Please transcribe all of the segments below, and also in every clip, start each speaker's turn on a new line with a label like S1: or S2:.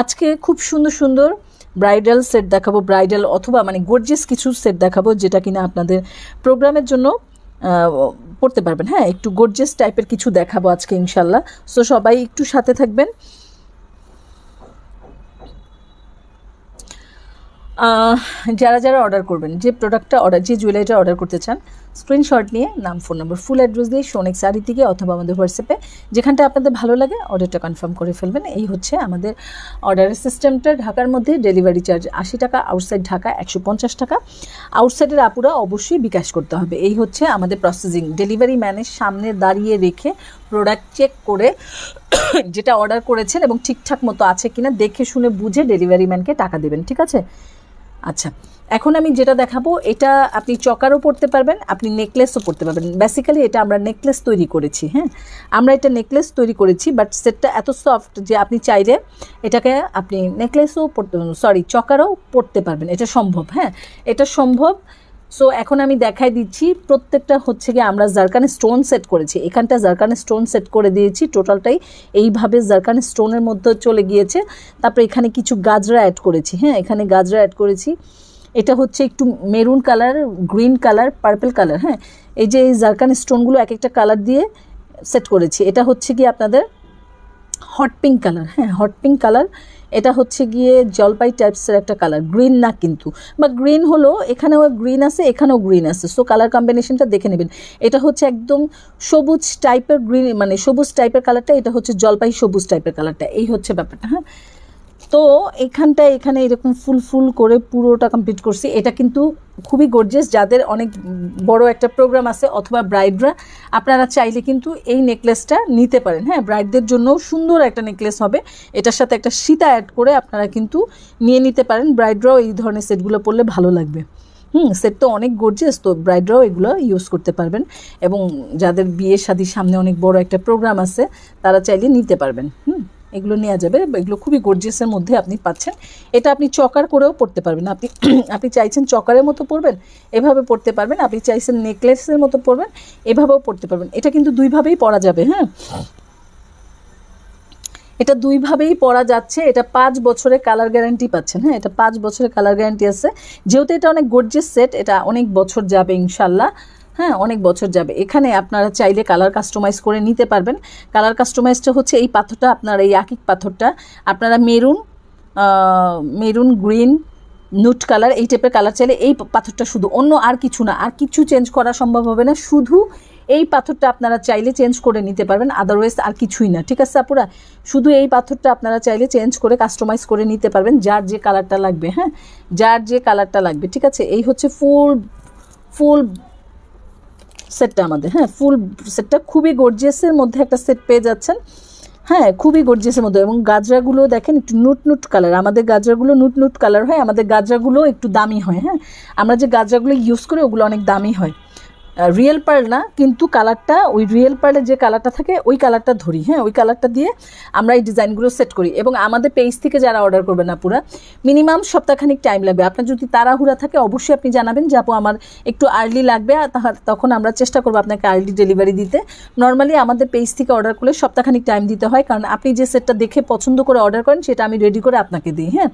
S1: আজকে খুব সুন্দর সুন্দর ব্রাইডাল সেট দেখাবো ব্রাইডাল অথবা মানে গর্জিয়াস কিছু সেট দেখাবো যেটা কিনা আপনাদের প্রোগ্রামের জন্য পড়তে পারবেন হ্যাঁ একটু গর্জিয়াস টাইপের কিছু দেখাবো আজকে ইনশাল্লাহ সো সবাই একটু সাথে থাকবেন যারা যারা অর্ডার করবেন যে প্রোডাক্টটা অর্ডার যে জুয়েলারিটা অর্ডার করতে চান স্ক্রিনশট নিয়ে নাম ফোন নম্বর ফুল অ্যাড্রেস দিয়ে সোনেক শাড়ি থেকে অথবা আমাদের হোয়াটসঅ্যাপে যেখানটা আপনাদের ভালো লাগে অর্ডারটা কনফার্ম করে ফেলবেন এই হচ্ছে আমাদের অর্ডারের সিস্টেমটা ঢাকার মধ্যে ডেলিভারি চার্জ আশি টাকা আউটসাইড ঢাকা একশো পঞ্চাশ টাকা আউটসাইডের আপুরা অবশ্যই বিকাশ করতে হবে এই হচ্ছে আমাদের প্রসেসিং ডেলিভারি ম্যানের সামনে দাঁড়িয়ে রেখে প্রোডাক্ট চেক করে যেটা অর্ডার করেছেন এবং ঠিকঠাক মতো আছে কিনা দেখে শুনে বুঝে ডেলিভারি ম্যানকে টাকা দেবেন ঠিক আছে আচ্ছা এখন আমি যেটা দেখাবো এটা আপনি চকারও পড়তে পারবেন আপনি নেকলেসও পড়তে পারবেন বেসিক্যালি এটা আমরা নেকলেস তৈরি করেছি হ্যাঁ আমরা এটা নেকলেস তৈরি করেছি বাট সেটটা এত সফট যে আপনি চাইলে এটাকে আপনি নেকলেসও পড়তে সরি চকারও পড়তে পারবেন এটা সম্ভব হ্যাঁ এটা সম্ভব সো এখন আমি দেখাই দিচ্ছি প্রত্যেকটা হচ্ছে গিয়ে আমরা জারকানে স্টোন সেট করেছি এখানটা জারকানে স্টোন সেট করে দিয়েছি টোটালটাই এইভাবে জারকানে স্টোনের মধ্যে চলে গিয়েছে তারপরে এখানে কিছু গাজরা অ্যাড করেছি হ্যাঁ এখানে গাজরা অ্যাড করেছি এটা হচ্ছে একটু maroon colour green colour purple colour হ্যাঁ এই যে এই জারকানে স্টোনগুলো এক একটা কালার দিয়ে সেট করেছি এটা হচ্ছে কি আপনাদের হট পিঙ্ক কালার হ্যাঁ হট পিঙ্ক কালার এটা হচ্ছে গিয়ে জলপাই টাইপসের একটা কালার গ্রিন না কিন্তু বা গ্রিন হলো এখানেও গ্রিন আছে এখানেও গ্রিন আছে সো কালার কম্বিনেশনটা দেখে নেবেন এটা হচ্ছে একদম সবুজ টাইপের গ্রিন মানে সবুজ টাইপের কালারটা এটা হচ্ছে জলপাই সবুজ টাইপের কালারটা এই হচ্ছে ব্যাপারটা হ্যাঁ তো এখানটা এখানে এরকম ফুল ফুল করে পুরোটা কমপ্লিট করছি এটা কিন্তু খুবই গর্জিয়াস যাদের অনেক বড় একটা প্রোগ্রাম আছে অথবা ব্রাইডরা আপনারা চাইলে কিন্তু এই নেকলেসটা নিতে পারেন হ্যাঁ ব্রাইডদের জন্য সুন্দর একটা নেকলেস হবে এটার সাথে একটা সীতা অ্যাড করে আপনারা কিন্তু নিয়ে নিতে পারেন ব্রাইডরাও এই ধরনের সেটগুলো পরলে ভালো লাগবে হুম সেট তো অনেক গর্জিয়াস তো ব্রাইডরাও এগুলো ইউজ করতে পারবেন এবং যাদের বিয়ে শাদির সামনে অনেক বড় একটা প্রোগ্রাম আছে তারা চাইলে নিতে পারবেন হুম এগুলো নেওয়া যাবে এগুলো খুবই গর্জিয়াসের মধ্যে আপনি পাচ্ছেন এটা আপনি চকার করেও পড়তে পারবেন আপনি আপনি চাইছেন চকারের মতো পরবেন এভাবে পড়তে পারবেন আপনি চাইছেন নেকলেসের মতো পরবেন এভাবেও পড়তে পারবেন এটা কিন্তু দুইভাবেই পরা যাবে হ্যাঁ এটা দুইভাবেই পরা যাচ্ছে এটা পাঁচ বছরের কালার গ্যারান্টি পাচ্ছেন হ্যাঁ এটা পাঁচ বছরের কালার গ্যারান্টি আছে যেহেতু এটা অনেক গর্জিয়াস সেট এটা অনেক বছর যাবে ইনশাল্লাহ হ্যাঁ অনেক বছর যাবে এখানে আপনারা চাইলে কালার কাস্টমাইজ করে নিতে পারবেন কালার কাস্টমাইজটা হচ্ছে এই পাথরটা আপনার এই আকিক পাথরটা আপনারা maroon maroon green nude colour এই টাইপের কালার চাইলে এই পাথরটা শুধু অন্য আর কিছু না আর কিছু চেঞ্জ করা সম্ভব হবে না শুধু এই পাথরটা আপনারা চাইলে চেঞ্জ করে নিতে পারবেন আদারওয়াইজ আর কিছুই না ঠিক আছে আপুরা শুধু এই পাথরটা আপনারা চাইলে চেঞ্জ করে কাস্টমাইজ করে নিতে পারবেন যার যে কালারটা লাগবে হ্যাঁ যার যে কালারটা লাগবে ঠিক আছে এই হচ্ছে ফুল ফুল সেটটা আমাদের হ্যাঁ ফুল সেটটা খুবই গর্জিয়াসের মধ্যে একটা সেট পেয়ে যাচ্ছেন হ্যাঁ খুবই গর্জিয়াসের মধ্যে এবং গাজরাগুলো দেখেন একটু নুট নুট কালার আমাদের গাজরাগুলো নুট নুট কালার হয় আমাদের গাজরাগুলো একটু দামি হয় হ্যাঁ আমরা যে গাজরাগুলো ইউজ করি ওগুলো অনেক দামি হয় রিয়েল পার্ল না কিন্তু কালারটা ওই রিয়েল পার্লের যে কালারটা থাকে ওই কালারটা ধরি হ্যাঁ ওই কালারটা দিয়ে আমরা এই ডিজাইনগুলো সেট করি এবং আমাদের পেজ থেকে যারা অর্ডার করবেন না পুরা মিনিমাম সপ্তাহখানিক টাইম লাগবে আপনার যদি তাড়াহুড়া থাকে অবশ্যই আপনি জানাবেন যে আপু আমার একটু আর্লি লাগবে তখন আমরা চেষ্টা করবো আপনাকে আর্লি ডেলিভারি দিতে নর্মালি আমাদের পেজ থেকে অর্ডার করলে সপ্তাহখানিক টাইম দিতে হয় কারণ আপনি যে সেটটা দেখে পছন্দ করে অর্ডার করেন সেটা আমি রেডি করে আপনাকে দিই হ্যাঁ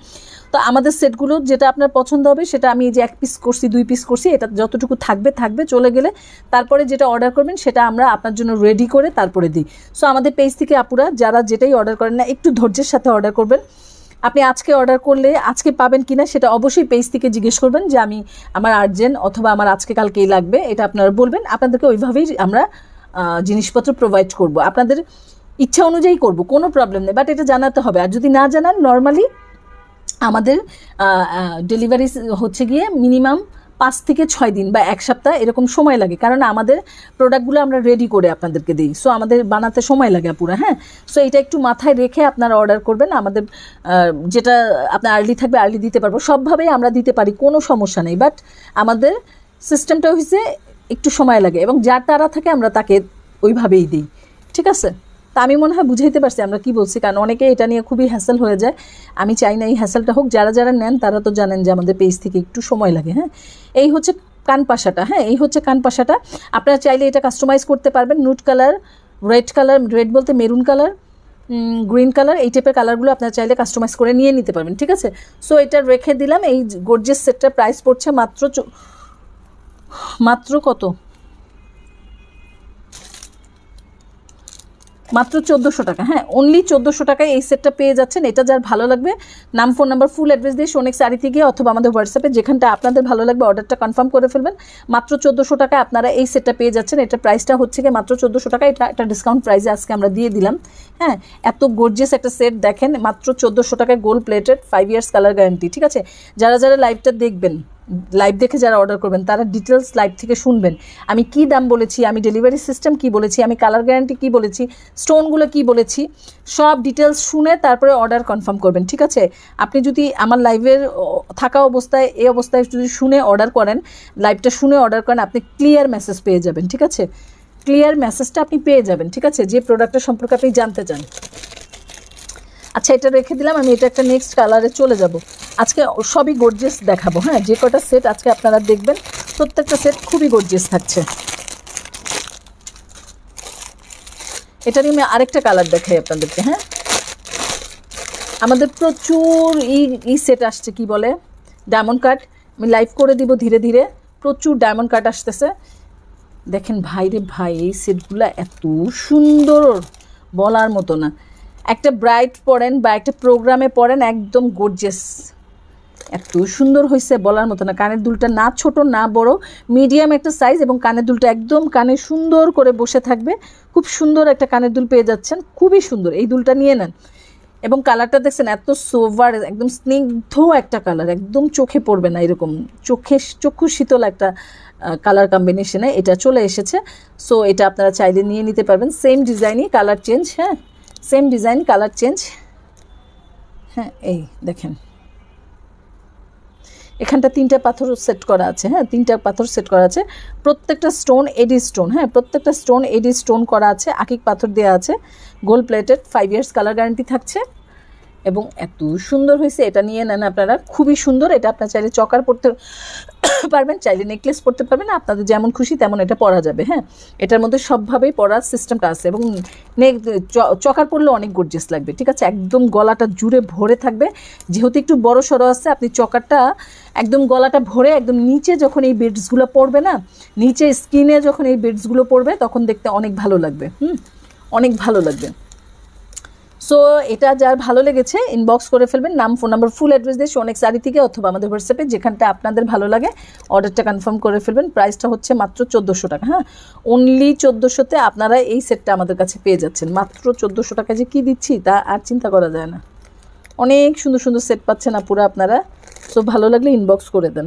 S1: তো আমাদের সেটগুলো যেটা আপনার পছন্দ হবে সেটা আমি যে এক পিস করছি দুই পিস করছি এটা যতটুকু থাকবে থাকবে চলে গেলে করে তারপরে যেটা অর্ডার করবেন সেটা আমরা আপনার জন্য রেডি করে তারপরে দিই সো আমাদের পেজ থেকে আপুরা যারা যেটাই অর্ডার করেন না একটু ধৈর্যের সাথে অর্ডার করবেন আপনি আজকে অর্ডার করলে আজকে পাবেন কিনা সেটা অবশ্যই পেজ থেকে জিজ্ঞেস করবেন যে আমি আমার আর্জেন্ট অথবা আমার আজকে কালকেই লাগবে এটা আপনারা বলবেন আপনাদেরকে ওইভাবেই আমরা জিনিসপত্র প্রোভাইড করব আপনাদের ইচ্ছা অনুযায়ী করব কোনো প্রবলেম নেই বাট এটা জানাতে হবে আর যদি না জানান নর্মালি আমাদের ডেলিভারি হচ্ছে গিয়ে মিনিমাম পাঁচ থেকে ছয় দিন বা এক সপ্তাহ এরকম সময় লাগে কারণ আমাদের প্রোডাক্টগুলো আমরা রেডি করে আপনাদেরকে দিই সো আমাদের বানাতে সময় লাগে পুরো হ্যাঁ সো এটা একটু মাথায় রেখে আপনারা অর্ডার করবেন আমাদের যেটা আপনার আর্লি থাকবে আর্লি দিতে পারবো সবভাবেই আমরা দিতে পারি কোনো সমস্যা নেই বাট আমাদের সিস্টেমটা হয়েছে একটু সময় লাগে এবং যার তারা থাকে আমরা তাকে ওইভাবেই দিই ঠিক আছে তা আমি মনে হয় বুঝাইতে পারছি আমরা কি বলছি কারণ অনেকে এটা নিয়ে খুবই হ্যাসেল হয়ে যায় আমি চাই না এই হ্যাসেলটা হোক যারা যারা নেন তারা তো জানেন যে আমাদের পেজ থেকে একটু সময় লাগে হ্যাঁ এই হচ্ছে কানপাশাটা হ্যাঁ এই হচ্ছে কানপাশাটা আপনারা চাইলে এটা কাস্টমাইজ করতে পারবেন nude colour red colour red বলতে মেরুন কালার গ্রিন কালার এই টাইপের কালারগুলো আপনারা চাইলে কাস্টমাইজ করে নিয়ে নিতে পারবেন ঠিক আছে সো এটা রেখে দিলাম এই গোর্জেস সেটটার প্রাইস পড়ছে মাত্র মাত্র কত মাত্র চোদ্দোশো টাকা হ্যাঁ অনলি চোদ্দোশো টাকায় এই সেটটা পেয়ে যাচ্ছেন এটা যার ভালো লাগবে নাম ফোন নাম্বার ফুল অ্যাড্রেস দিয়ে সোনেক শাড়ি গিয়ে অথবা আমাদের হোয়াটসঅ্যাপে যেখানটা আপনাদের ভালো লাগবে অর্ডারটা কনফার্ম করে ফেলবেন মাত্র চোদ্দোশো টাকায় আপনারা এই সেটটা পেয়ে যাচ্ছেন এটা প্রাইসটা হচ্ছে গিয়ে মাত্র চোদ্দোশো টাকা এটা একটা ডিসকাউন্ট প্রাইসে আজকে আমরা দিয়ে দিলাম হ্যাঁ এত গর্জিয়াস একটা সেট দেখেন মাত্র চোদ্দোশো টাকায় gold plated five years colour guarantee ঠিক আছে যারা যারা লাইভটা দেখবেন লাইভ দেখে যারা অর্ডার করবেন তারা ডিটেলস লাইভ থেকে শুনবেন আমি কি দাম বলেছি আমি ডেলিভারি সিস্টেম কি বলেছি আমি কালার গ্যারান্টি কি বলেছি স্টোনগুলো কি বলেছি সব ডিটেলস শুনে তারপরে অর্ডার কনফার্ম করবেন ঠিক আছে আপনি যদি আমার লাইভের থাকা অবস্থায় এই অবস্থায় যদি শুনে অর্ডার করেন লাইভটা শুনে অর্ডার করেন আপনি ক্লিয়ার মেসেজ পেয়ে যাবেন ঠিক আছে ক্লিয়ার মেসেজটা আপনি পেয়ে যাবেন ঠিক আছে যে প্রোডাক্টটা সম্পর্কে আপনি জানতে চান আচ্ছা এটা রেখে দিলাম আমি এটা একটা নেক্সট কালারে চলে যাব আজকে সবই গর্জেস দেখাবো হ্যাঁ যে কটা সেট আজকে আপনারা দেখবেন প্রত্যেকটা সেট খুবই গর্জেস থাকছে এটা নিয়ে আমি আরেকটা কালার দেখাই আপনাদেরকে হ্যাঁ আমাদের প্রচুর ই ই সেট আসছে কি বলে ডায়মন্ড কাট আমি লাইভ করে দিব ধীরে ধীরে প্রচুর ডায়মন্ড কাট আসতেছে দেখেন ভাইরে ভাই এই সেটগুলো এত সুন্দর বলার মতো না একটা ব্রাইট পড়েন বা একটা প্রোগ্রামে পড়েন একদম গর্জেস এত সুন্দর হয়েছে বলার মতো না কানের দুলটা না ছোট না বড় মিডিয়াম একটা সাইজ এবং কানের দুলটা একদম কানে সুন্দর করে বসে থাকবে খুব সুন্দর একটা কানের দুল পেয়ে যাচ্ছেন খুবই সুন্দর এই দুলটা নিয়ে নেন এবং কালারটা দেখছেন এত সোভার একদম স্নিগ্ধ একটা কালার একদম চোখে পড়বে না এরকম চোখে চক্ষু শীতল একটা কালার কম্বিনেশনে এটা চলে এসেছে সো এটা আপনারা চাইলে নিয়ে নিতে পারবেন সেম ডিজাইনই কালার চেঞ্জ হ্যাঁ সেম ডিজাইন কালার চেঞ্জ হ্যাঁ এই দেখেন এখানটা তিনটা পাথর সেট করা আছে হ্যাঁ তিনটা পাথর সেট করা আছে প্রত্যেকটা স্টোন এডি স্টোন হ্যাঁ প্রত্যেকটা স্টোন এডি স্টোন করা আছে আকিক পাথর দেওয়া আছে gold plated five years colour guarantee থাকছে এবং এত সুন্দর হয়েছে এটা নিয়ে নেন আপনারা খুবই সুন্দর এটা আপনার চাইলে চকার পড়তে পারবেন চাইলে নেকলেস পড়তে পারবেন আপনাদের যেমন খুশি তেমন এটা পরা যাবে হ্যাঁ এটার মধ্যে সবভাবেই পরার সিস্টেমটা আছে এবং নেক চকার পড়লে অনেক গর্জেস লাগবে ঠিক আছে একদম গলাটা জুড়ে ভরে থাকবে যেহেতু একটু বড় সড়ো আছে আপনি চকারটা একদম গলাটা ভরে একদম নিচে যখন এই বেডসগুলো পড়বে না নিচে স্কিনে যখন এই বেডসগুলো পড়বে তখন দেখতে অনেক ভালো লাগবে হুম অনেক ভালো লাগবে সো এটা যার ভালো লেগেছে ইনবক্স করে ফেলবেন নাম ফোন নাম্বার ফুল অ্যাড্রেস দিয়ে সোনেক শাড়ি থেকে অথবা আমাদের হোয়াটসঅ্যাপে যেখানটা আপনাদের ভালো লাগে অর্ডারটা কনফার্ম করে ফেলবেন প্রাইসটা হচ্ছে মাত্র চোদ্দোশো টাকা হ্যাঁ অনলি চোদ্দোশোতে আপনারা এই সেটটা আমাদের কাছে পেয়ে যাচ্ছেন মাত্র চোদ্দোশো টাকা যে কী দিচ্ছি তা আর চিন্তা করা যায় না অনেক সুন্দর সুন্দর সেট পাচ্ছেন আপুরা আপনারা সো ভালো লাগলে ইনবক্স করে দেন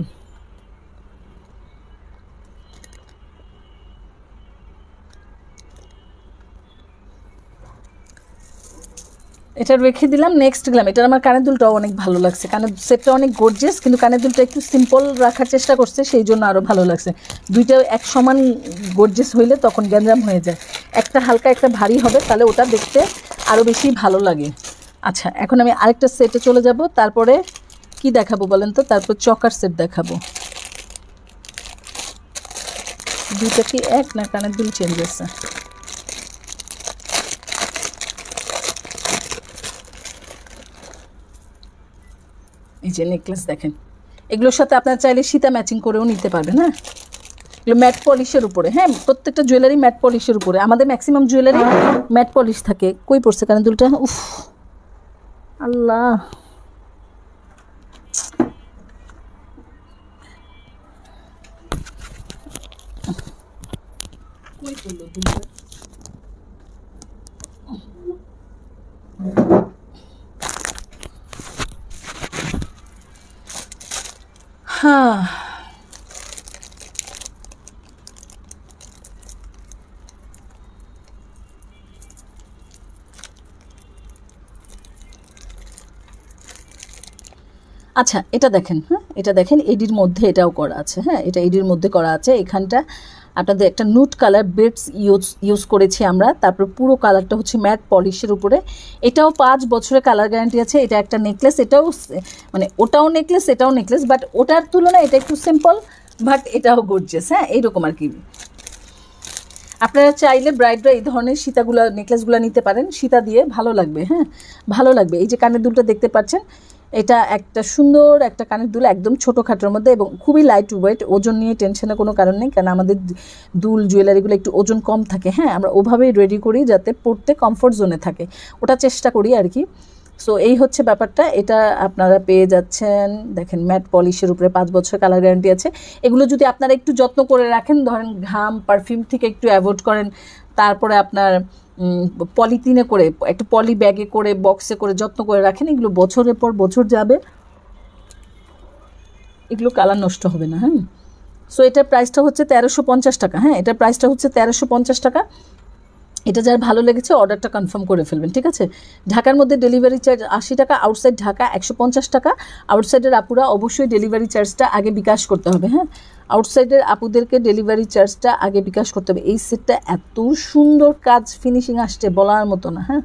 S1: এটা রেখে দিলাম নেক্সট গেলাম এটার আমার কানের দুলটাও অনেক ভালো লাগছে কানের সেটটা অনেক গর্জিয়াস কিন্তু কানের দুলটা একটু সিম্পল রাখার চেষ্টা করছে সেই জন্য আরও ভালো লাগছে দুইটা এক সমান গর্জিয়াস হইলে তখন গ্যাঞ্জাম হয়ে যায় একটা হালকা একটা ভারী হবে তাহলে ওটা দেখতে আরও বেশি ভালো লাগে আচ্ছা এখন আমি আরেকটা সেটে চলে যাব তারপরে কি দেখাবো বলেন তো তারপর চকার সেট দেখাবো দুইটা কি এক না কানের দুল চেঞ্জ আছে এই যে নেকলেস দেখেন এগুলোর সাথে আপনার চাইলে সীতা ম্যাচিং করেও নিতে পারবেন হ্যাঁ এগুলো ম্যাট পলিশের উপরে হ্যাঁ প্রত্যেকটা জুয়েলারি ম্যাট পলিশের উপরে আমাদের ম্যাক্সিমাম জুয়েলারি ম্যাট পলিশ থাকে কই পড়ছে কারণ দুলটা উফ আল্লাহ কই পড়লো দুলটা আচ্ছা এটা দেখেন হ্যাঁ এটা দেখেন এডির মধ্যে এটাও করা আছে হ্যাঁ এটা এডির মধ্যে করা আছে এখানটা আপনাদের একটা nude colour beads use use করেছি আমরা তারপর পুরো কালারটা হচ্ছে ম্যাট পলিশের উপরে এটাও পাঁচ বছরের কালার গ্যারান্টি আছে এটা একটা নেকলেস এটাও মানে ওটাও নেকলেস এটাও নেকলেস বাট ওটার তুলনায় এটা একটু সিম্পল বাট এটাও গর্জেস হ্যাঁ এইরকম আর কি আপনারা চাইলে ব্রাইডরা এই ধরনের সীতাগুলো নেকলেসগুলো নিতে পারেন সীতা দিয়ে ভালো লাগবে হ্যাঁ ভালো লাগবে এই যে কানের দুলটা দেখতে পাচ্ছেন এটা একটা সুন্দর একটা কানের দুল একদম ছোটোখাটোর মধ্যে এবং খুবই লাইট ওয়েট ওজন নিয়ে টেনশনের কোনো কারণ নেই কারণ আমাদের দুল জুয়েলারিগুলো একটু ওজন কম থাকে হ্যাঁ আমরা ওভাবেই রেডি করি যাতে পড়তে কমফোর্ট জোনে থাকে ওটা চেষ্টা করি আর কি সো এই হচ্ছে ব্যাপারটা এটা আপনারা পেয়ে যাচ্ছেন দেখেন ম্যাট পলিশের উপরে পাঁচ বছর কালার গ্যারান্টি আছে এগুলো যদি আপনারা একটু যত্ন করে রাখেন ধরেন ঘাম পারফিউম থেকে একটু অ্যাভয়েড করেন তারপরে আপনার পলিথিনে করে একটু পলি ব্যাগে করে বক্সে করে যত্ন করে রাখেন এগুলো বছরের পর বছর যাবে এগুলো কালার নষ্ট হবে না হ্যাঁ সো এটার প্রাইসটা হচ্ছে তেরোশো পঞ্চাশ টাকা হ্যাঁ এটার প্রাইসটা হচ্ছে তেরোশো পঞ্চাশ টাকা এটা যার ভালো লেগেছে অর্ডারটা কনফার্ম করে ফেলবেন ঠিক আছে ঢাকার মধ্যে ডেলিভারি চার্জ আশি টাকা আউটসাইড ঢাকা একশো পঞ্চাশ টাকা আউটসাইডের আপুরা অবশ্যই ডেলিভারি চার্জটা আগে বিকাশ করতে হবে হ্যাঁ আউটসাইডের আপুদেরকে ডেলিভারি চার্জটা আগে বিকাশ করতে হবে এই সেটটা এত সুন্দর কাজ ফিনিশিং আসছে বলার মতো না হ্যাঁ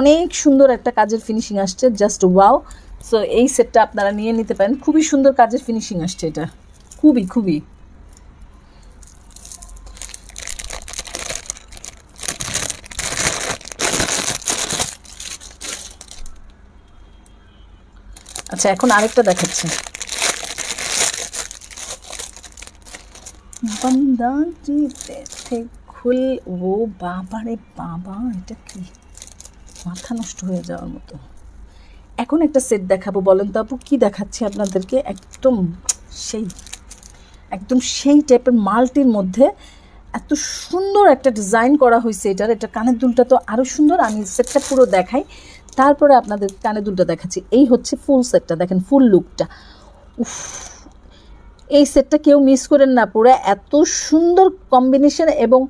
S1: অনেক সুন্দর একটা কাজের ফিনিশিং আসছে জাস্ট ওয়াও সো এই সেটটা আপনারা নিয়ে নিতে পারেন খুবই সুন্দর কাজের ফিনিশিং আসছে এটা খুবই খুবই আচ্ছা এখন আরেকটা দেখাচ্ছি বন্দা জিতে খুল ও বাবা রে বাবা এটা কি মাথা নষ্ট হয়ে যাওয়ার মতো এখন একটা সেট দেখাবো বলেন তো আপু কী দেখাচ্ছি আপনাদেরকে একদম সেই একদম সেই টাইপের মালটির মধ্যে এত সুন্দর একটা ডিজাইন করা হয়েছে এটার এটা কানের দুলটা তো আরও সুন্দর আমি সেটটা পুরো দেখাই তারপরে আপনাদের কানে দুটো দেখাচ্ছি এই হচ্ছে ফুল সেটটা দেখেন ফুল লুকটা উফ এই সেটটা কেউ মিস করেন না পুরো এত সুন্দর কম্বিনেশন এবং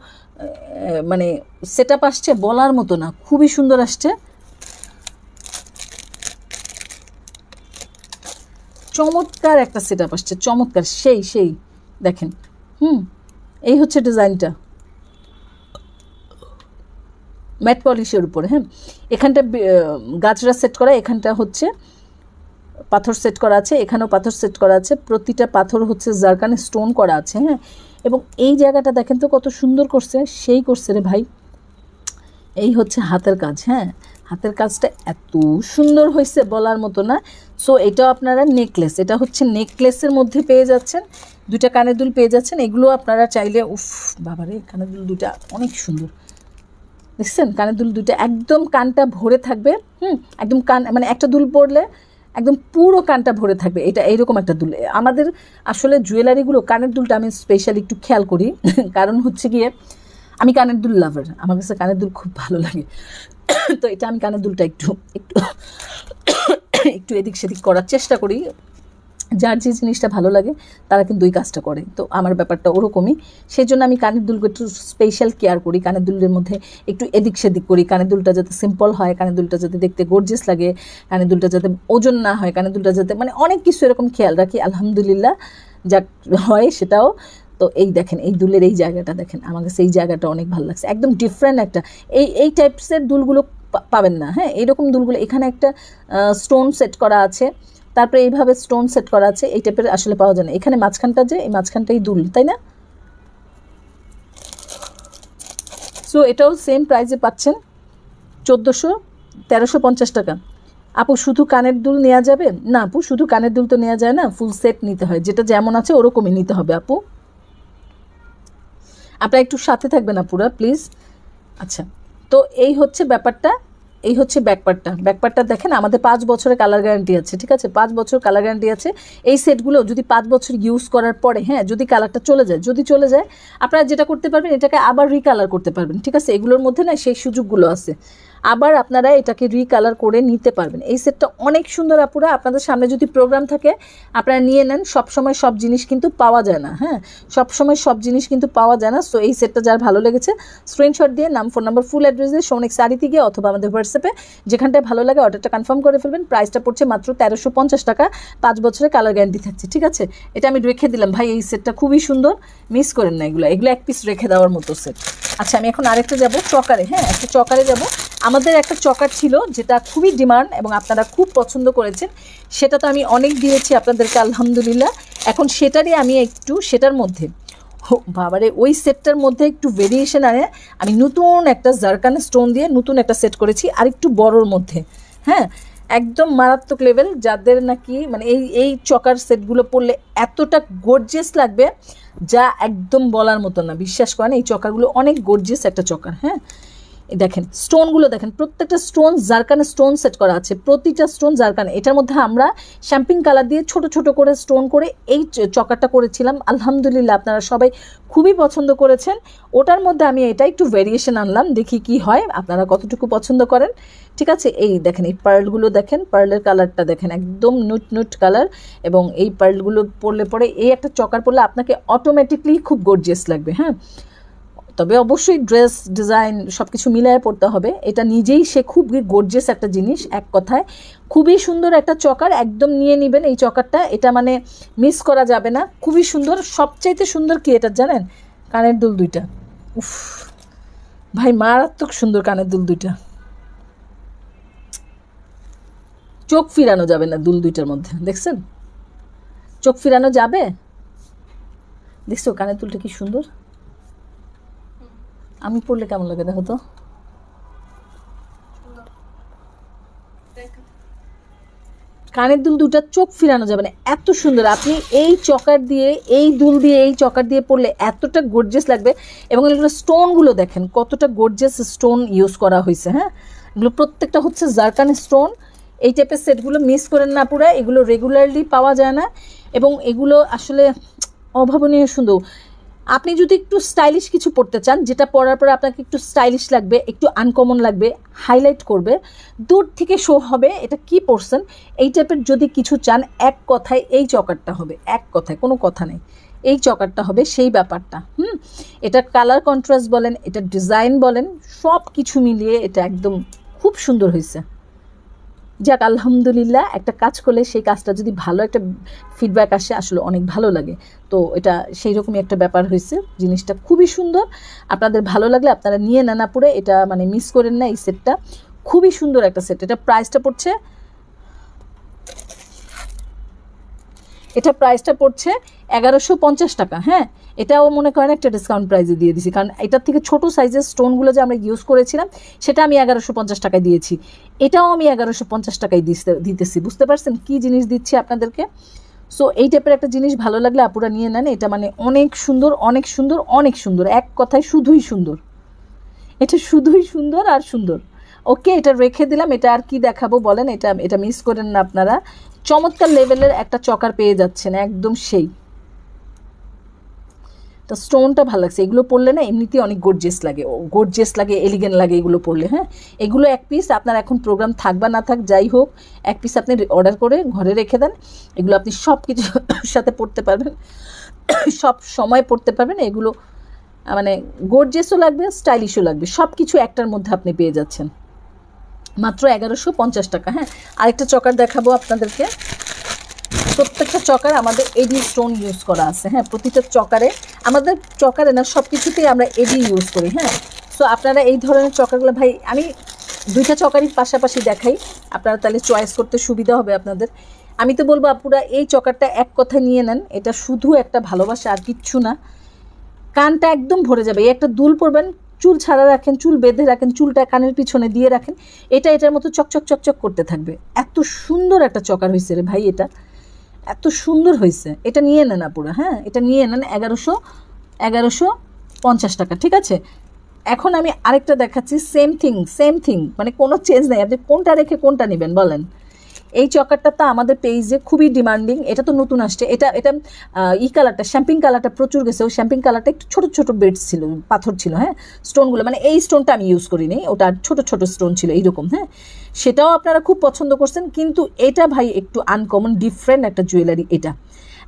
S1: মানে সেট আসছে বলার মতো না খুবই সুন্দর আসছে চমৎকার একটা সেট আসছে চমৎকার সেই সেই দেখেন হুম এই হচ্ছে ডিজাইনটা ম্যাট পলিশের উপরে হ্যাঁ এখানটা গাছরা সেট করা এখানটা হচ্ছে পাথর সেট করা আছে এখানেও পাথর সেট করা আছে প্রতিটা পাথর হচ্ছে জারকানে স্টোন করা আছে হ্যাঁ এবং এই জায়গাটা দেখেন তো কত সুন্দর করছে সেই করছে রে ভাই এই হচ্ছে হাতের কাজ হ্যাঁ হাতের কাজটা এত সুন্দর হয়েছে বলার মতো না সো এটাও আপনারা নেকলেস এটা হচ্ছে নেকলেসের মধ্যে পেয়ে যাচ্ছেন দুটা কানের দুল পেয়ে যাচ্ছেন এগুলো আপনারা চাইলে উফ বাবারে কানের দুল দুটা অনেক সুন্দর দেখছেন কানের দুল দুইটা একদম কানটা ভরে থাকবে হুম একদম কান মানে একটা দুল পড়লে একদম পুরো কানটা ভরে থাকবে এটা এইরকম একটা দুল আমাদের আসলে জুয়েলারিগুলো কানের দুলটা আমি স্পেশালি একটু খেয়াল করি কারণ হচ্ছে গিয়ে আমি কানের দুল লাভার আমার কাছে কানের দুল খুব ভালো লাগে তো এটা আমি কানের দুলটা একটু একটু একটু এদিক সেদিক করার চেষ্টা করি যার যে জিনিসটা ভালো লাগে তারা কিন্তু ওই কাজটা করে তো আমার ব্যাপারটা ওরকমই সেই জন্য আমি কানের দুলকে একটু স্পেশাল কেয়ার করি কানের দুলের মধ্যে একটু এদিক সেদিক করি কানের দুলটা যাতে সিম্পল হয় কানের দুলটা যাতে দেখতে গর্জেস লাগে কানের দুলটা যাতে ওজন না হয় কানের দুলটা যাতে মানে অনেক কিছু এরকম খেয়াল রাখি আলহামদুলিল্লাহ যা হয় সেটাও তো এই দেখেন এই দুলের এই জায়গাটা দেখেন আমার কাছে এই জায়গাটা অনেক ভালো লাগছে একদম ডিফারেন্ট একটা এই এই টাইপসের দুলগুলো পাবেন না হ্যাঁ এরকম দুলগুলো এখানে একটা স্টোন সেট করা আছে তারপরে এইভাবে স্টোন সেট করা আছে এই টাইপের আসলে পাওয়া যায় না এখানে মাঝখানটা যে এই মাঝখানটাই দুল তাই না সো এটাও সেম প্রাইসে পাচ্ছেন চোদ্দোশো তেরোশো পঞ্চাশ টাকা আপু শুধু কানের দুল নেওয়া যাবে না আপু শুধু কানের দুল তো নেওয়া যায় না ফুল সেট নিতে হয় যেটা যেমন আছে ওরকমই নিতে হবে আপু আপনারা একটু সাথে থাকবেন আপুরা প্লিজ আচ্ছা তো এই হচ্ছে ব্যাপারটা এই হচ্ছে ব্যাকপার্টটা ব্যাকপার্টটা দেখেন আমাদের পাঁচ বছরের কালার গ্যারান্টি আছে ঠিক আছে পাঁচ বছর কালার গ্যারান্টি আছে এই সেটগুলো যদি পাঁচ বছর ইউজ করার পরে হ্যাঁ যদি কালারটা চলে যায় যদি চলে যায় আপনারা যেটা করতে পারবেন এটাকে আবার রিকালার করতে পারবেন ঠিক আছে এগুলোর মধ্যে না সেই সুযোগগুলো আছে আবার আপনারা এটাকে রিকালার করে নিতে পারবেন এই সেটটা অনেক সুন্দর আপুরা আপনাদের সামনে যদি প্রোগ্রাম থাকে আপনারা নিয়ে নেন সবসময় সব জিনিস কিন্তু পাওয়া যায় না হ্যাঁ সবসময় সব জিনিস কিন্তু পাওয়া যায় না সো এই সেটটা যার ভালো লেগেছে স্ক্রিনশট দিয়ে নাম ফোন নাম্বার ফুল অ্যাড্রেস দিয়ে সৌনিক শাড়িতে গিয়ে অথবা আমাদের হোয়াটসঅ্যাপে যেখানটায় ভালো লাগে অর্ডারটা কনফার্ম করে ফেলবেন প্রাইসটা পড়ছে মাত্র তেরোশো পঞ্চাশ টাকা পাঁচ বছরের কালার গ্যারান্টি থাকছে ঠিক আছে এটা আমি রেখে দিলাম ভাই এই সেটটা খুবই সুন্দর মিস করেন না এগুলো এগুলো এক পিস রেখে দেওয়ার মতো সেট আচ্ছা আমি এখন আরেকটা যাবো চকারে হ্যাঁ একটা চকারে যাব আমাদের একটা চকার ছিল যেটা খুবই ডিমান্ড এবং আপনারা খুব পছন্দ করেছেন সেটা তো আমি অনেক দিয়েছি আপনাদেরকে আলহামদুলিল্লাহ এখন সেটারই আমি একটু সেটার মধ্যে বাবারে ওই সেটটার মধ্যে একটু ভেরিয়েশন আনে আমি নতুন একটা জারকান স্টোন দিয়ে নতুন একটা সেট করেছি আর একটু বড়োর মধ্যে হ্যাঁ একদম মারাত্মক লেভেল যাদের নাকি মানে এই এই চকার সেটগুলো পরলে এতটা গর্জিয়াস লাগবে যা একদম বলার মতো না বিশ্বাস করেন এই চকারগুলো অনেক গর্জিয়াস একটা চকার হ্যাঁ দেখেন স্টোনগুলো দেখেন প্রত্যেকটা স্টোন জারকানে স্টোন সেট করা আছে প্রতিটা স্টোন জারকানে এটার মধ্যে আমরা শ্যাম্পিং কালার দিয়ে ছোট ছোট করে স্টোন করে এই চকারটা করেছিলাম আলহামদুলিল্লাহ আপনারা সবাই খুবই পছন্দ করেছেন ওটার মধ্যে আমি এটা একটু ভেরিয়েশন আনলাম দেখি কি হয় আপনারা কতটুকু পছন্দ করেন ঠিক আছে এই দেখেন এই পার্লগুলো দেখেন পার্লের কালারটা দেখেন একদম নুট নুট কালার এবং এই পার্লগুলো পরলে পরে এই একটা চকার পরলে আপনাকে অটোমেটিকলি খুব গর্জিয়াস লাগবে হ্যাঁ তবে অবশ্যই ড্রেস ডিজাইন সব কিছু মিলায় পড়তে হবে এটা নিজেই সে খুবই গর্জেস একটা জিনিস এক কথায় খুবই সুন্দর একটা চকার একদম নিয়ে নেবেন এই চকারটা এটা মানে মিস করা যাবে না খুবই সুন্দর সবচাইতে সুন্দর কি এটা জানেন কানের দুল দুইটা উফ ভাই মারাত্মক সুন্দর কানের দুল দুইটা চোখ ফিরানো যাবে না দুল দুইটার মধ্যে দেখছেন চোখ ফিরানো যাবে দেখছো কানের দুলটা কি সুন্দর আমি পড়লে কেমন লাগে দেখো তো কানের দুল দুটা চোখ ফিরানো যাবে না এত সুন্দর আপনি এই চকার দিয়ে এই দুল দিয়ে এই চকার দিয়ে পড়লে এতটা গর্জেস লাগবে এবং এগুলো স্টোনগুলো দেখেন কতটা গর্জেস স্টোন ইউজ করা হয়েছে হ্যাঁ এগুলো প্রত্যেকটা হচ্ছে জারকান স্টোন এই টাইপের সেটগুলো মিস করেন না পুরা এগুলো রেগুলারলি পাওয়া যায় না এবং এগুলো আসলে অভাবনীয় সুন্দর আপনি যদি একটু স্টাইলিশ কিছু পড়তে চান যেটা পরার পরে আপনাকে একটু স্টাইলিশ লাগবে একটু আনকমন লাগবে হাইলাইট করবে দূর থেকে শো হবে এটা কি পরছেন এই টাইপের যদি কিছু চান এক কথায় এই চকারটা হবে এক কথায় কোনো কথা নেই এই চকারটা হবে সেই ব্যাপারটা হুম এটা কালার কন্ট্রাস্ট বলেন এটা ডিজাইন বলেন সব কিছু মিলিয়ে এটা একদম খুব সুন্দর হয়েছে যাক আলহামদুলিল্লাহ একটা কাজ করলে সেই কাজটা যদি ভালো একটা ফিডব্যাক আসে আসলে অনেক ভালো লাগে তো এটা সেই রকমই একটা ব্যাপার হয়েছে জিনিসটা খুবই সুন্দর আপনাদের ভালো লাগলে আপনারা নিয়ে নেন না এটা মানে মিস করেন না এই সেটটা খুবই সুন্দর একটা সেট এটা প্রাইসটা পড়ছে এটা প্রাইসটা পড়ছে এগারোশো পঞ্চাশ টাকা হ্যাঁ এটাও মনে করেন একটা ডিসকাউন্ট প্রাইসে দিয়ে দিছি কারণ এটার থেকে ছোট সাইজের স্টোনগুলো যে আমরা ইউজ করেছিলাম সেটা আমি এগারোশো পঞ্চাশ টাকায় দিয়েছি এটাও আমি এগারোশো পঞ্চাশ টাকায় দিতে দিতেছি বুঝতে পারছেন কি জিনিস দিচ্ছি আপনাদেরকে সো এই টাইপের একটা জিনিস ভালো লাগলে আপুরা নিয়ে নেন এটা মানে অনেক সুন্দর অনেক সুন্দর অনেক সুন্দর এক কথায় শুধুই সুন্দর এটা শুধুই সুন্দর আর সুন্দর ওকে এটা রেখে দিলাম এটা আর কি দেখাবো বলেন এটা এটা মিস করেন না আপনারা চমৎকার লেভেলের একটা চকার পেয়ে যাচ্ছেন একদম সেই তা স্টোনটা ভালো লাগছে এগুলো পড়লে না এমনিতেই অনেক গোর্জেস লাগে গোর্জেস লাগে এলিগেন লাগে এগুলো পরলে হ্যাঁ এগুলো এক পিস আপনার এখন প্রোগ্রাম থাক বা না থাক যাই হোক এক পিস আপনি অর্ডার করে ঘরে রেখে দেন এগুলো আপনি সব কিছুর সাথে পড়তে পারবেন সব সময় পড়তে পারবেন এগুলো মানে গোর্জেসও লাগবে স্টাইলিশও লাগবে সব কিছু একটার মধ্যে আপনি পেয়ে যাচ্ছেন মাত্র এগারোশো পঞ্চাশ টাকা হ্যাঁ আরেকটা চকার দেখাবো আপনাদেরকে প্রত্যেকটা চকার আমাদের এডি স্টোন ইউজ করা আছে হ্যাঁ প্রতিটা চকারে আমাদের চকারে না সব কিছুতেই আমরা এডি ইউজ করি হ্যাঁ সো আপনারা এই ধরনের চকারগুলো ভাই আমি দুইটা চকারই পাশাপাশি দেখাই আপনারা তাহলে চয়েস করতে সুবিধা হবে আপনাদের আমি তো বলবো আপুরা এই চকারটা এক কথা নিয়ে নেন এটা শুধু একটা ভালোবাসা আর কিচ্ছু না কানটা একদম ভরে যাবে এই একটা দুল পরবেন চুল ছাড়া রাখেন চুল বেঁধে রাখেন চুলটা কানের পিছনে দিয়ে রাখেন এটা এটার মতো চকচক চকচক করতে থাকবে এত সুন্দর একটা চকার হয়েছে রে ভাই এটা এত সুন্দর হয়েছে এটা নিয়ে নেন আপুরা হ্যাঁ এটা নিয়ে নেন এগারোশো এগারোশো পঞ্চাশ টাকা ঠিক আছে এখন আমি আরেকটা দেখাচ্ছি সেম থিং সেম থিং মানে কোনো চেঞ্জ নেই আপনি কোনটা রেখে কোনটা নেবেন বলেন এই চকারটা তো আমাদের পেজে খুবই ডিমান্ডিং এটা তো নতুন আসছে এটা এটা ই কালারটা শ্যাম্পিং কালারটা প্রচুর গেছে ওই শ্যাম্পিং কালারটা একটু ছোটো ছোটো বেডস ছিল পাথর ছিল হ্যাঁ স্টোনগুলো মানে এই স্টোনটা আমি ইউজ করিনি ওটা ছোট ছোট স্টোন ছিল এইরকম হ্যাঁ সেটাও আপনারা খুব পছন্দ করছেন কিন্তু এটা ভাই একটু আনকমন ডিফারেন্ট একটা জুয়েলারি এটা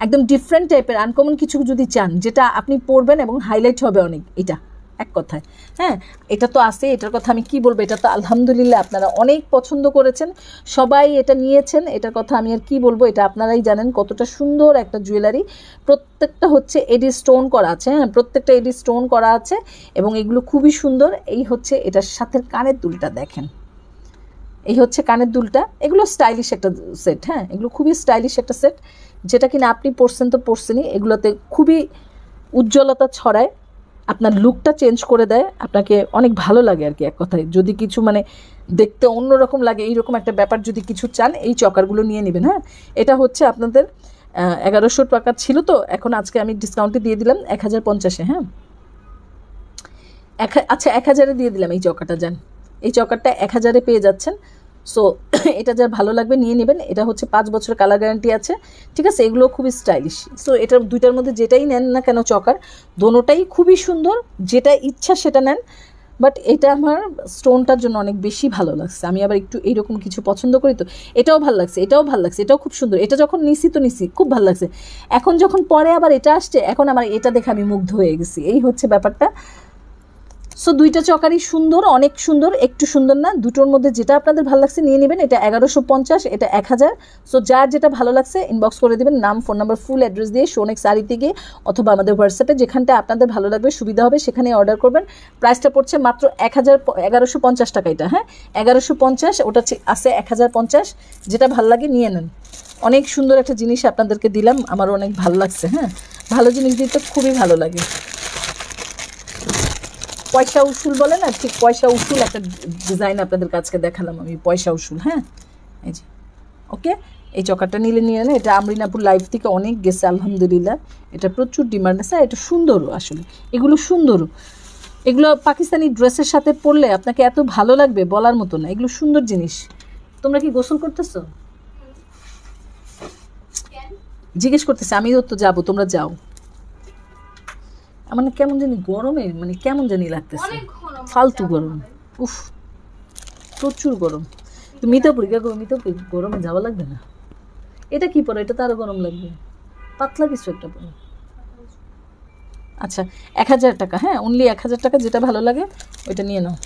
S1: একদম ডিফারেন্ট টাইপের আনকমন কিছু যদি চান যেটা আপনি পরবেন এবং হাইলাইট হবে অনেক এটা এক কথায় হ্যাঁ এটা তো আছে এটার কথা আমি কি বলবো এটা তো আলহামদুলিল্লাহ আপনারা অনেক পছন্দ করেছেন সবাই এটা নিয়েছেন এটার কথা আমি আর কি বলবো এটা আপনারাই জানেন কতটা সুন্দর একটা জুয়েলারি প্রত্যেকটা হচ্ছে এডি স্টোন করা আছে হ্যাঁ প্রত্যেকটা এডি স্টোন করা আছে এবং এগুলো খুবই সুন্দর এই হচ্ছে এটার সাথে কানের দুলটা দেখেন এই হচ্ছে কানের দুলটা এগুলো স্টাইলিশ একটা সেট হ্যাঁ এগুলো খুবই স্টাইলিশ একটা সেট যেটা কিনা আপনি পরছেন তো পরছেনই এগুলোতে খুবই উজ্জ্বলতা ছড়ায় আপনার লুকটা চেঞ্জ করে দেয় আপনাকে অনেক ভালো লাগে আর কি এক কথায় যদি কিছু মানে দেখতে অন্যরকম লাগে এইরকম একটা ব্যাপার যদি কিছু চান এই চকারগুলো নিয়ে নেবেন হ্যাঁ এটা হচ্ছে আপনাদের এগারোশো টাকা ছিল তো এখন আজকে আমি ডিসকাউন্টে দিয়ে দিলাম এক হাজার পঞ্চাশে হ্যাঁ এক আচ্ছা এক হাজারে দিয়ে দিলাম এই চকাটা যান এই চকারটা এক হাজারে পেয়ে যাচ্ছেন সো এটা যার ভালো লাগবে নিয়ে নেবেন এটা হচ্ছে পাঁচ বছর কালার গ্যারান্টি আছে ঠিক আছে এগুলো খুবই স্টাইলিশ সো এটার দুইটার মধ্যে যেটাই নেন না কেন চকার দোনোটাই খুবই সুন্দর যেটা ইচ্ছা সেটা নেন বাট এটা আমার স্টোনটার জন্য অনেক বেশি ভালো লাগছে আমি আবার একটু এইরকম কিছু পছন্দ করি তো এটাও ভালো লাগছে এটাও ভালো লাগছে এটাও খুব সুন্দর এটা যখন নিছি তো নিছি খুব ভালো লাগছে এখন যখন পরে আবার এটা আসছে এখন আমার এটা দেখে আমি মুগ্ধ হয়ে গেছি এই হচ্ছে ব্যাপারটা সো দুইটা চকারই সুন্দর অনেক সুন্দর একটু সুন্দর না দুটোর মধ্যে যেটা আপনাদের ভালো লাগছে নিয়ে নেবেন এটা এগারোশো পঞ্চাশ এটা এক হাজার সো যার যেটা ভালো লাগছে ইনবক্স করে দেবেন নাম ফোন নাম্বার ফুল অ্যাড্রেস দিয়ে সোনেক শাড়ি গিয়ে অথবা আমাদের হোয়াটসঅ্যাপে যেখানটা আপনাদের ভালো লাগবে সুবিধা হবে সেখানে অর্ডার করবেন প্রাইসটা পড়ছে মাত্র এক হাজার এগারোশো পঞ্চাশ টাকা এটা হ্যাঁ এগারোশো পঞ্চাশ ওটা আছে এক হাজার পঞ্চাশ যেটা ভালো লাগে নিয়ে নেন অনেক সুন্দর একটা জিনিস আপনাদেরকে দিলাম আমার অনেক ভালো লাগছে হ্যাঁ ভালো জিনিস দিতে খুবই ভালো লাগে পয়সা উসুল বলে না ঠিক পয়সা উসুল একটা ডিজাইন আপনাদের কাছকে দেখালাম আমি পয়সা উসুল হ্যাঁ এই যে ওকে এই চকারটা নিলে নিয়ে না এটা আমরিনাপুর লাইফ থেকে অনেক গেছে আলহামদুলিল্লাহ এটা প্রচুর ডিমান্ড আছে এটা সুন্দরও আসলে এগুলো সুন্দরও এগুলো পাকিস্তানি ড্রেসের সাথে পরলে আপনাকে এত ভালো লাগবে বলার মতো না এগুলো সুন্দর জিনিস তোমরা কি গোসল করতেছো জিজ্ঞেস করতেছে আমিও তো যাবো তোমরা যাও মানে কেমন জানি গরমে মানে কেমন জানি লাগতেছে ফালতু গরম উফ প্রচুর গরম তো কে করবো মিতাপুর গরমে যাওয়া লাগবে না এটা কি পরে এটা তো আরো গরম লাগবে পাতলা কিছু একটা পরে আচ্ছা এক হাজার টাকা হ্যাঁ অনলি এক হাজার টাকা যেটা ভালো লাগে ওইটা নিয়ে নাও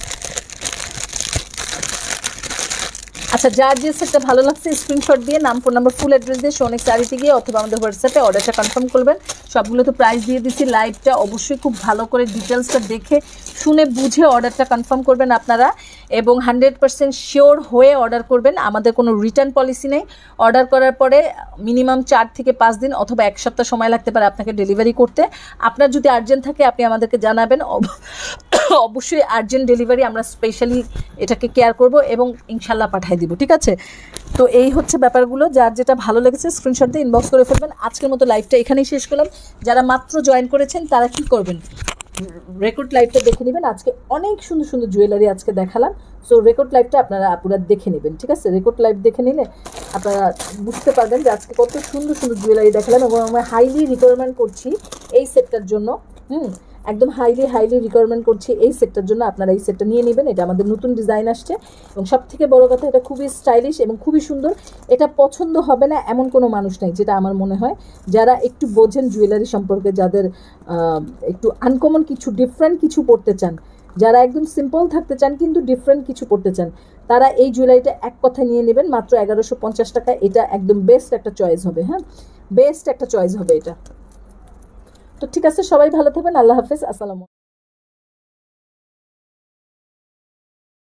S1: আচ্ছা যার যে সেটটা ভালো লাগছে স্ক্রিনশট দিয়ে নাম ফোন নাম্বার ফুল অ্যাড্রেস দিয়ে সোনিক শাড়িতে গিয়ে অথবা আমাদের হোয়াটসঅ্যাপে অর্ডারটা কনফার্ম করবেন সবগুলো তো প্রাইস দিয়ে দিচ্ছি লাইভটা অবশ্যই খুব ভালো করে ডিটেলসটা দেখে শুনে বুঝে অর্ডারটা কনফার্ম করবেন আপনারা এবং হান্ড্রেড পার্সেন্ট শিওর হয়ে অর্ডার করবেন আমাদের কোনো রিটার্ন পলিসি নেই অর্ডার করার পরে মিনিমাম চার থেকে পাঁচ দিন অথবা এক সপ্তাহ সময় লাগতে পারে আপনাকে ডেলিভারি করতে আপনার যদি আর্জেন্ট থাকে আপনি আমাদেরকে জানাবেন অবশ্যই আর্জেন্ট ডেলিভারি আমরা স্পেশালি এটাকে কেয়ার করব এবং ইনশাল্লাহ পাঠিয়ে দিব ঠিক আছে তো এই হচ্ছে ব্যাপারগুলো যার যেটা ভালো লেগেছে স্ক্রিনশট দিয়ে ইনবক্স করে ফেলবেন আজকের মতো লাইভটা এখানেই শেষ করলাম যারা মাত্র জয়েন করেছেন তারা কি করবেন রেকর্ড লাইভটা দেখে নেবেন আজকে অনেক সুন্দর সুন্দর জুয়েলারি আজকে দেখালাম সো রেকর্ড লাইভটা আপনারা আপনারা দেখে নেবেন ঠিক আছে রেকর্ড লাইভ দেখে নিলে আপনারা বুঝতে পারবেন যে আজকে কত সুন্দর সুন্দর জুয়েলারি দেখালাম এবং আমরা হাইলি রিকমেন্ড করছি এই সেটটার জন্য হুম একদম হাইলি হাইলি রিকোয়ারমেন্ট করছি এই সেটটার জন্য আপনারা এই সেটটা নিয়ে নেবেন এটা আমাদের নতুন ডিজাইন আসছে এবং সব থেকে বড় কথা এটা খুবই স্টাইলিশ এবং খুবই সুন্দর এটা পছন্দ হবে না এমন কোনো মানুষ নেই যেটা আমার মনে হয় যারা একটু বোঝেন জুয়েলারি সম্পর্কে যাদের একটু আনকমন কিছু ডিফারেন্ট কিছু পড়তে চান যারা একদম সিম্পল থাকতে চান কিন্তু ডিফারেন্ট কিছু পড়তে চান তারা এই জুয়েলারিটা এক কথা নিয়ে নেবেন মাত্র এগারোশো পঞ্চাশ টাকা এটা একদম বেস্ট একটা চয়েস হবে হ্যাঁ বেস্ট একটা চয়েস হবে এটা তো ঠিক আছে সবাই ভালো থাকবেন আল্লাহ হাফেজ আসসালামু